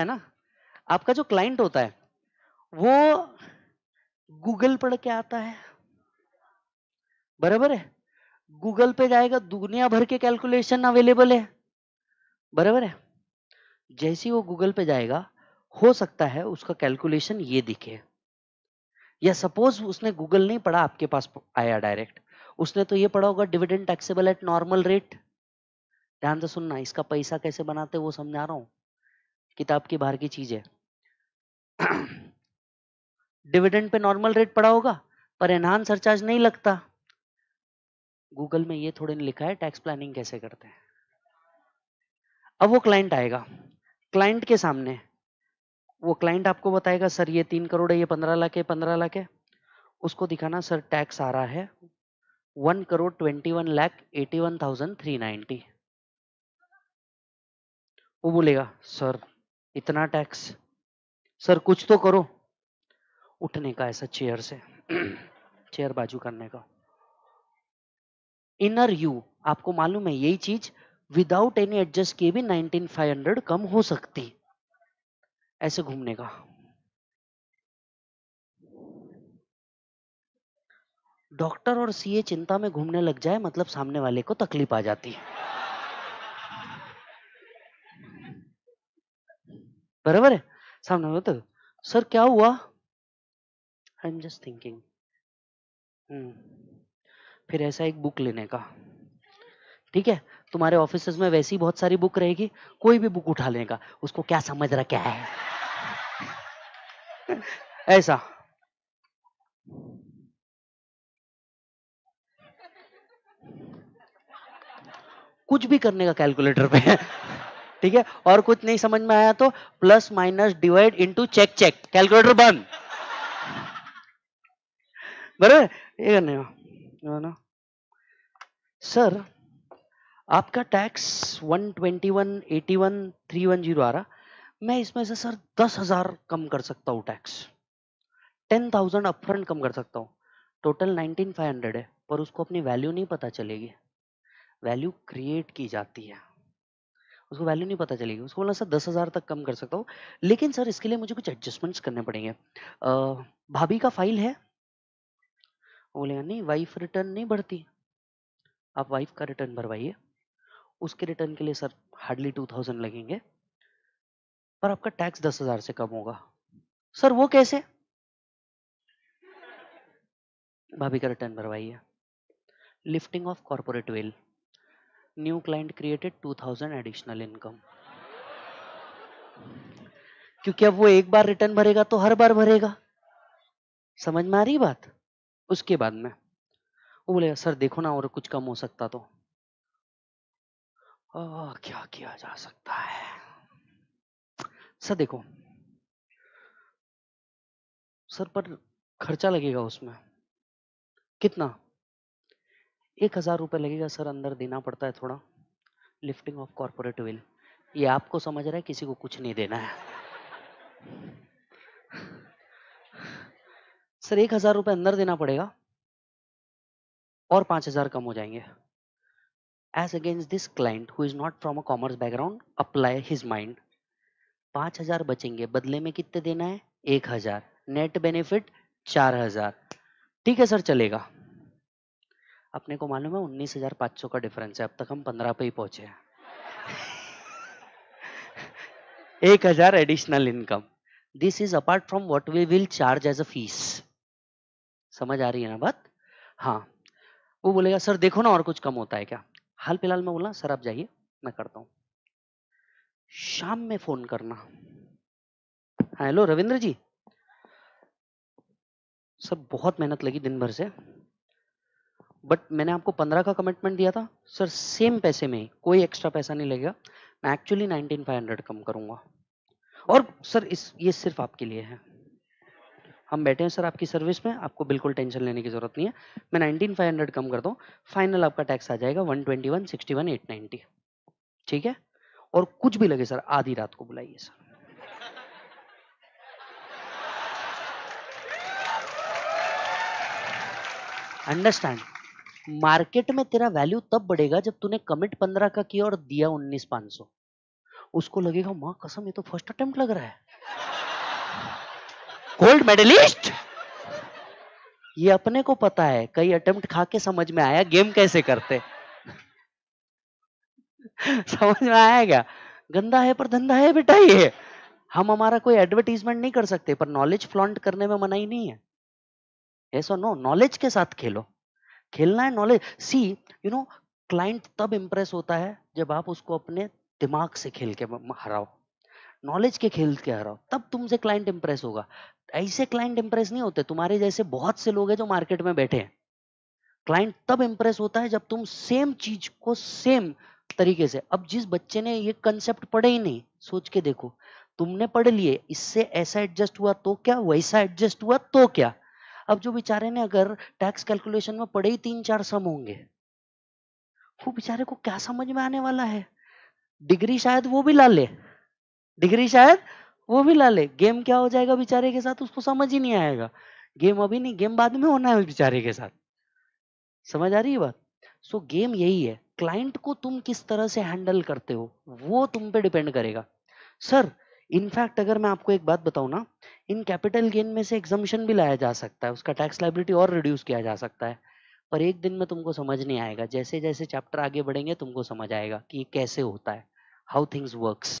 है ना आपका जो क्लाइंट होता है वो गूगल पढ़ के आता है बराबर है गूगल पे जाएगा दुनिया भर के कैलकुलेशन अवेलेबल है बराबर है जैसी वो गूगल पे जाएगा हो सकता है उसका कैलकुलेशन ये दिखे या सपोज उसने गूगल नहीं पढ़ा आपके पास आया डायरेक्ट उसने तो ये पढ़ा होगा dividend taxable at normal rate ध्यान से सुनना इसका पैसा कैसे बनाते वो समझा रहा हूं किताब के बाहर की चीज है डिविडेंड पे नॉर्मल रेट पड़ा होगा पर एनहान सरचार्ज नहीं लगता गूगल में ये थोड़े लिखा है टैक्स प्लानिंग कैसे करते हैं अब वो क्लाइंट आएगा क्लाइंट के सामने वो क्लाइंट आपको बताएगा सर ये तीन करोड़ है ये पंद्रह लाख है पंद्रह लाख है उसको दिखाना सर टैक्स आ रहा है one crore twenty one lakh eighty one thousand three ninety वो बोलेगा सर इतना टैक्स सर कुछ तो करो उठने का ऐसा चेयर से चेयर बाजू करने का इनर यू आपको मालूम है यही चीज विदाउट एनी एडजस्ट किए भी 19500 कम हो सकती ऐसे घूमने का डॉक्टर और सीए चिंता में घूमने लग जाए मतलब सामने वाले को तकलीफ आ जाती है बराबर है सामने होता सर क्या हुआ आई एम जस्ट थिंकिंग फिर ऐसा एक बुक लेने का ठीक है तुम्हारे ऑफिस में वैसे ही बहुत सारी बुक रहेगी कोई भी बुक उठा लेने का उसको क्या समझ रहा क्या है ऐसा कुछ भी करने का कैलकुलेटर पे ठीक है और कुछ नहीं समझ में आया तो plus minus divide into check check calculator बंद बरबर ये करने सर आपका टैक्स 121 81 310 आ रहा मैं इसमें से सर दस हजार कम कर सकता हूँ टैक्स टेन थाउजेंड अपफ्रंट कम कर सकता हूँ टोटल नाइनटीन फाइव हंड्रेड है पर उसको अपनी वैल्यू नहीं पता चलेगी वैल्यू क्रिएट की जाती है उसको वैल्यू नहीं पता चलेगी उसको बोला सर दस हज़ार तक कम कर सकता हूँ लेकिन सर इसके लिए मुझे कुछ एडजस्टमेंट्स करने पड़ेंगे भाभी का फाइल है बोले नहीं वाइफ रिटर्न नहीं भरती आप वाइफ का रिटर्न भरवाइए उसके रिटर्न के लिए सर हार्डली टू थाउजेंड लगेंगे पर आपका टैक्स दस हज़ार से कम होगा सर वो कैसे भाभी का रिटर्न भरवाइए lifting of corporate well new client created 2000 additional income क्योंकि अब वो एक बार रिटर्न भरेगा तो हर बार भरेगा समझ में आ रही बात उसके बाद में वो बोलेगा सर देखो ना और कुछ कम हो सकता तो आ, क्या किया जा सकता है सर देखो सर पर खर्चा लगेगा उसमें कितना एक हज़ार रुपये लगेगा सर अंदर देना पड़ता है थोड़ा लिफ्टिंग ऑफ कॉरपोरेट विल ये आपको समझ रहा है किसी को कुछ नहीं देना है सर एक हज़ार रुपये अंदर देना पड़ेगा और पाँच हज़ार कम हो जाएंगे as against this client who is not from a commerce background apply his mind पाँच हज़ार बचेंगे बदले में कितने देना है एक हज़ार नेट बेनिफिट चार हज़ार ठीक है सर चलेगा अपने को मालूम है उन्नीस हजार पांच सौ का डिफरेंस है अब तक हम पंद्रह पे ही पहुंचे हैं एक हजार additional income this is apart from what we will charge as a fees समझ आ रही है ना बात हाँ वो बोलेगा सर देखो ना और कुछ कम होता है क्या हाल फिलहाल मैं बोला सर आप जाइए मैं करता हूँ शाम में फोन करना हेलो रविंद्र जी सर बहुत मेहनत लगी दिन भर से बट मैंने आपको पंद्रह का कमिटमेंट दिया था सर सेम पैसे में कोई एक्स्ट्रा पैसा नहीं लगेगा मैं एक्चुअली नाइनटीन फाइव हंड्रेड कम करूंगा और सर इस ये सिर्फ आपके लिए है हम बैठे हैं सर आपकी सर्विस में आपको बिल्कुल टेंशन लेने की जरूरत नहीं है मैं नाइनटीन फाइव हंड्रेड कम करता हूँ फाइनल आपका टैक्स आ जाएगा one twenty one sixty one eight ninety ठीक है और कुछ भी लगे सर आधी रात को बुलाइए सर अंडरस्टैंड मार्केट में तेरा वैल्यू तब बढ़ेगा जब तूने कमिट पंद्रह का किया और दिया उन्नीस पांच सौ उसको लगेगा माँ कसम ये तो फर्स्ट अटेम्प्ट लग रहा है गोल्ड मेडलिस्ट ये अपने को पता है कई अटेम्प्ट खा के समझ में आया गेम कैसे करते समझ में आया क्या गंदा है पर धंधा है बेटा ये हम हमारा कोई एडवर्टीजमेंट नहीं कर सकते पर नॉलेज फ्लॉन्ट करने में मना ही नहीं है ऐसा नो नॉलेज के साथ खेलो खेलना है knowledge see you know client तब इम्प्रेस होता है जब आप उसको अपने दिमाग से खेल के हराओ नॉलेज के खेल के हराओ तब तुमसे क्लाइंट इम्प्रेस होगा ऐसे क्लाइंट इम्प्रेस नहीं होते तुम्हारे जैसे बहुत से लोग हैं जो मार्केट में बैठे हैं क्लाइंट तब इम्प्रेस होता है जब तुम सेम चीज को सेम तरीके से अब जिस बच्चे ने ये कंसेप्ट पढ़े ही नहीं सोच के देखो तुमने पढ़ लिए इससे ऐसा एडजस्ट हुआ तो क्या वैसा एडजस्ट हुआ तो क्या अब जो बेचारे ने अगर टैक्स कैलकुलेशन में पड़े ही तीन चार सम होंगे वो बेचारे को क्या समझ में आने वाला है डिग्री शायद वो भी ला ले डिग्री शायद वो भी ला ले गेम क्या हो जाएगा बेचारे के साथ उसको समझ ही नहीं आएगा गेम अभी नहीं गेम बाद में होना है बेचारे के साथ समझ आ रही है बात सो गेम यही है क्लाइंट को तुम किस तरह से हैंडल करते हो वो तुम पे डिपेंड करेगा सर इनफैक्ट अगर मैं आपको एक बात बताऊं ना इन कैपिटल गेन में से एग्जम्पन भी लाया जा सकता है उसका टैक्स लाइबिलिटी और रिड्यूस किया जा सकता है पर एक दिन में तुमको समझ नहीं आएगा जैसे जैसे चैप्टर आगे बढ़ेंगे तुमको समझ आएगा कि ये कैसे होता है हाउ थिंग्स वर्क्स